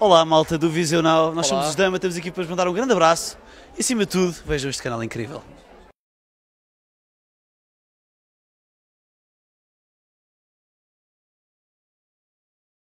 Olá, malta do Visional. Nós Olá. somos os Dama, estamos aqui para vos mandar um grande abraço e, acima de tudo, vejam este canal incrível.